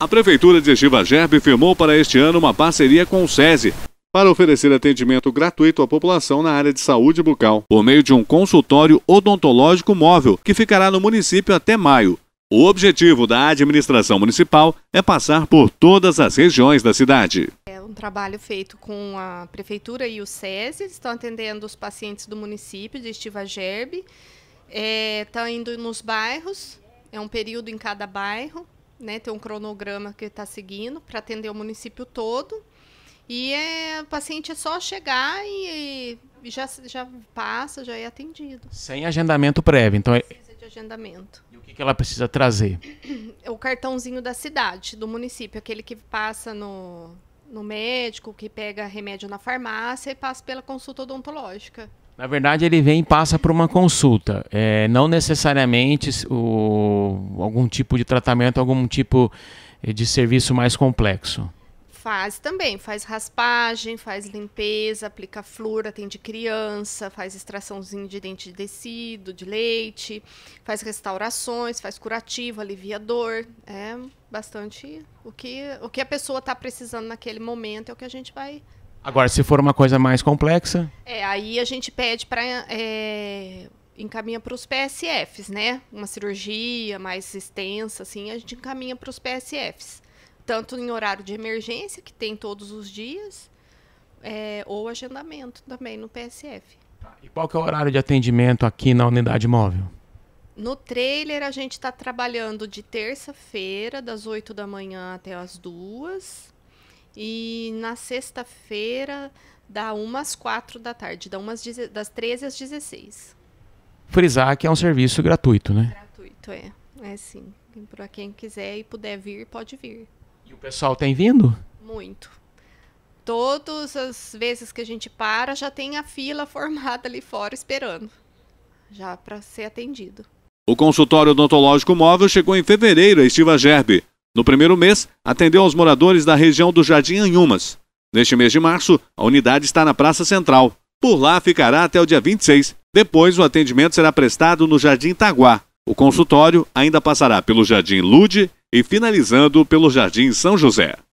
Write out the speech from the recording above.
A Prefeitura de Estivagerbe firmou para este ano uma parceria com o SESI para oferecer atendimento gratuito à população na área de saúde bucal, por meio de um consultório odontológico móvel que ficará no município até maio. O objetivo da administração municipal é passar por todas as regiões da cidade. É um trabalho feito com a prefeitura e o SESI, estão atendendo os pacientes do município de Estiva é, estão tá indo nos bairros, é um período em cada bairro, né, ter um cronograma que está seguindo para atender o município todo. E é, o paciente é só chegar e, e, já, já passa, já é atendido. Sem agendamento prévio. Então é... Precisa de agendamento. E o que, que ela precisa trazer? É o cartãozinho da cidade, do município, aquele que passa no, no médico, que pega remédio na farmácia e passa pela consulta odontológica. Na verdade, ele vem e passa por uma consulta. É, não necessariamente o, algum tipo de tratamento, algum tipo eh, de serviço mais complexo. Faz também, faz raspagem, faz limpeza, aplica flúor, atende criança, faz extraçãozinho de dente de tecido, de leite, faz restaurações, faz curativo, alivia dor. É bastante o que, o que a pessoa está precisando naquele momento é o que a gente vai Agora, se for uma coisa mais complexa. É, aí a gente pede para. É, encaminha para os PSFs, né? Uma cirurgia mais extensa, assim, a gente encaminha para os PSFs. Tanto em horário de emergência, que tem todos os dias, é, ou agendamento também no PSF. Tá. E qual que é o horário de atendimento aqui na unidade móvel? No trailer a gente está trabalhando de terça-feira, das 8 da manhã até as duas. E na sexta-feira, dá umas quatro da tarde, dá umas das 13 às 16. Frisar que é um serviço gratuito, né? Gratuito, é. É sim. Para quem quiser e puder vir, pode vir. E o pessoal tem vindo? Muito. Todas as vezes que a gente para, já tem a fila formada ali fora esperando, já para ser atendido. O consultório odontológico móvel chegou em fevereiro a Estiva Gerbe. No primeiro mês, atendeu aos moradores da região do Jardim Anhumas. Neste mês de março, a unidade está na Praça Central. Por lá ficará até o dia 26. Depois, o atendimento será prestado no Jardim Taguá. O consultório ainda passará pelo Jardim Lude e finalizando pelo Jardim São José.